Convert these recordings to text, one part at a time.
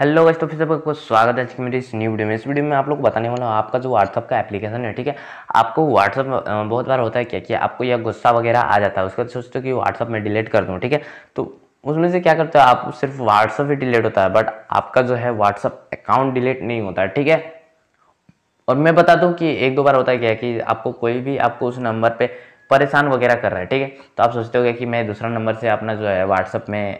hello guys तो फिर से आपको स्वागत है मेरी इस न्यू वीडियो में इस वीडियो में आप लोग बताने वाला हूँ आपका जो व्हाट्सअप का एप्लीकेशन है ठीक है आपको व्हाट्सअप बहुत बार होता है क्या कि आपको यह गुस्सा वगैरह आ जाता है उसके बाद सोचते हो कि व्हाट्सअप में डिलीट कर दूँ ठीक है तो उसमें से क्या करते हो आप सिर्फ व्हाट्सअप ही डिलीट होता है बट आपका जो है व्हाट्सअप अकाउंट डिलीट नहीं होता है ठीक है और मैं बता दूँ कि एक दो बार होता है क्या कि आपको कोई भी आपको उस नंबर पर परेशान वगैरह कर रहा है ठीक है तो आप सोचते होगे कि मैं दूसरा नंबर से अपना जो है व्हाट्सअप में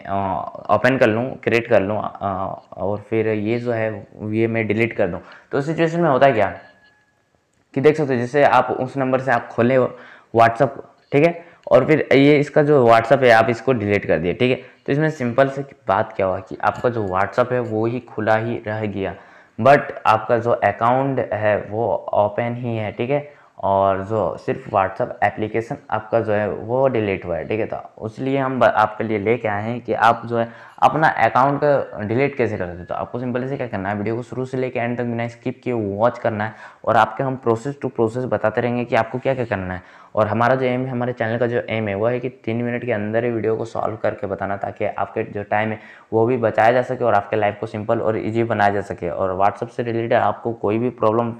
ओपन कर लूँ क्रिएट कर लूँ और फिर ये जो है ये मैं डिलीट कर दूँ तो उस सिचुएशन में होता है क्या कि देख सकते हो जैसे आप उस नंबर से आप खोले व्हाट्सअप ठीक है और फिर ये इसका जो व्हाट्सअप है आप इसको डिलीट कर दिए ठीक है तो इसमें सिंपल से बात क्या हुआ कि आपका जो व्हाट्सअप है वो ही खुला ही रह गया बट आपका जो अकाउंट है वो ओपन ही है ठीक है और जो सिर्फ व्हाट्सअप एप्लीकेशन आपका जो है वो डिलीट हुआ है ठीक है तो इसलिए हम आपके लिए लेके आए हैं कि आप जो है अपना अकाउंट डिलीट कैसे कर सकते हो तो आपको सिंपल से क्या करना है वीडियो को शुरू से लेके एंड तक बिना स्किप किए वॉच करना है और आपके हम प्रोसेस टू प्रोसेस बताते रहेंगे कि आपको क्या क्या करना है और हमारा जो एम है हमारे चैनल का जो एम है वो है कि तीन मिनट के अंदर ही वीडियो को सॉल्व करके बताना ताकि आपके जो टाइम है वो भी बचाया जा सके और आपके लाइफ को सिंपल और ईजी बनाया जा सके और व्हाट्सअप से रिलेटेड आपको कोई भी प्रॉब्लम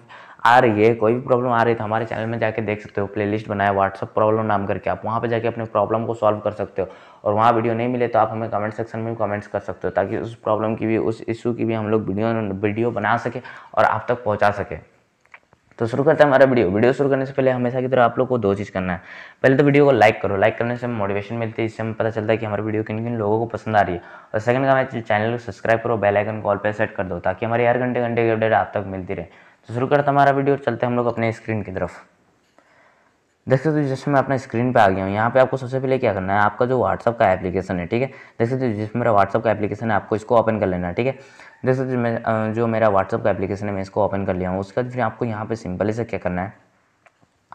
आ रही है कोई भी प्रॉब्लम आ रही है तो हमारे चैनल में जाके देख सकते हो प्लेलिस्ट बनाया व्हाट्सअप प्रॉब्लम नाम करके आप वहाँ पे जाके अपने प्रॉब्लम को सॉल्व कर सकते हो और वहाँ वीडियो नहीं मिले तो आप हमें कमेंट सेक्शन में कमेंट्स कर सकते हो ताकि उस प्रॉब्लम की भी उस इशू की भी हम लोग वीडियो वीडियो बना सके और आप तक पहुँचा सके तो शुरू करते हैं हमारा वीडियो वीडियो शुरू करने से पहले हमेशा की तरह आप लोग को दो चीज़ करना है पहले तो वीडियो को लाइक करो लाइक करने से मोटिवेशन मिलती है इससे हमें पता चलता है कि हमारी वीडियो किन किन लोगों को पसंद आ रही है और सेकंड का हमारे चैनल को सब्सक्राइब करो बेल आइकन कॉल पर सेट कर दो ताकि हमारे हर घंटे घंटे की अपडेट आप तक मिलती रहे तो शुरू करते हमारा वीडियो चलते हम लोग अपने स्क्रीन की तरफ देख सकते हो जैसे मैं अपने स्क्रीन पे आ गया हूँ यहाँ पे आपको सबसे पहले क्या करना है आपका जो व्हाट्सअप का एप्लीकेशन है ठीक है देख सकते हो जिसमें मेरा व्हाट्सअप का एप्लीकेशन है आपको इसको ओपन कर लेना है ठीक है देख सकते हो जो मेरा व्हाट्सअप का एप्लीकेशन है मैं इसको ओपन कर लिया हूँ उसके बाद फिर आपको यहाँ पर सिंपली से क्या करना है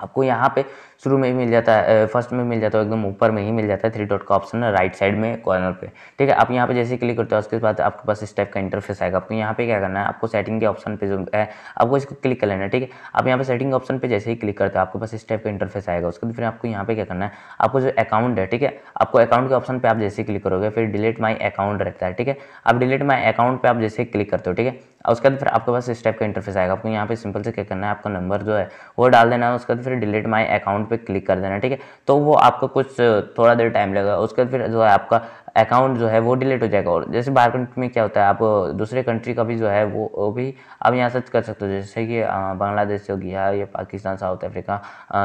आपको यहाँ पे शुरू में ही मिल जाता है फर्स्ट में मिल जाता है एकदम ऊपर में ही मिल जाता है थ्री डॉट का ऑप्शन राइट साइड में कॉर्नर पे ठीक है आप यहाँ पे जैसे क्लिक करते हो उसके बाद आपके पास इस टाइप का इंटरफेस आएगा आपको यहाँ पे क्या करना है आपको सेटिंग के ऑप्शन पे जो है आपको इसको क्लिक कर लेना है ठीक है आप यहाँ पे सेटिंग ऑप्शन पर जैसे ही क्लिक करते हो आपके पास इस टाइप का इंटरफेस आएगा उसके बाद फिर आपको यहाँ पे क्या करना है आपको जो अकाउंट है ठीक है आपको अकाउंट के ऑप्शन पर आप जैसे क्लिक करोगे फिर डिलीट माई अकाउंट रहता है ठीक है आप डिलीट माई अकाउंट पर आप जैसे क्लिक करते हो ठीक है उसके बाद फिर आपके पास इस टाइप का इंटरफेस आएगा आपको यहाँ पे सिंपल से क्या करना है आपका नंबर जो है वो डाल देना है उसके बाद फिर फिर डिलीट माई अकाउंट पर क्लिक कर देना ठीक है तो वो आपको कुछ थोड़ा देर टाइम लगेगा उसके बाद फिर जो है आपका अकाउंट जो है वो डिलीट हो जाएगा और जैसे बाहर कंट्री में क्या होता है आप दूसरे कंट्री का भी जो है वो, वो भी आप यहाँ सर्च कर सकते हो जैसे कि बांग्लादेश हो गया या Pakistan South Africa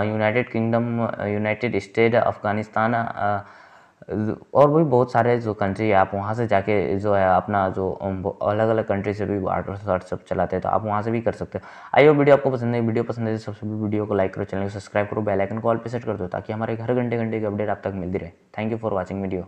United Kingdom United State Afghanistan और भी बहुत सारे जो कंट्री है आप वहाँ से जाके जो है अपना जो अलग अलग कंट्री से भी व्हाट्सअप चलाते हैं तो आप वहाँ से भी कर सकते हो आइए वीडियो आपको पसंद है वीडियो पसंद है तो सबसे वीडियो को लाइक करो चैनल को सब्सक्राइब करो बेल आइकन को ऑल पे सेट कर दो ताकि हमारे हर घंटे घंटे की अपडेट आप तक मिलती रहे thank you for watching video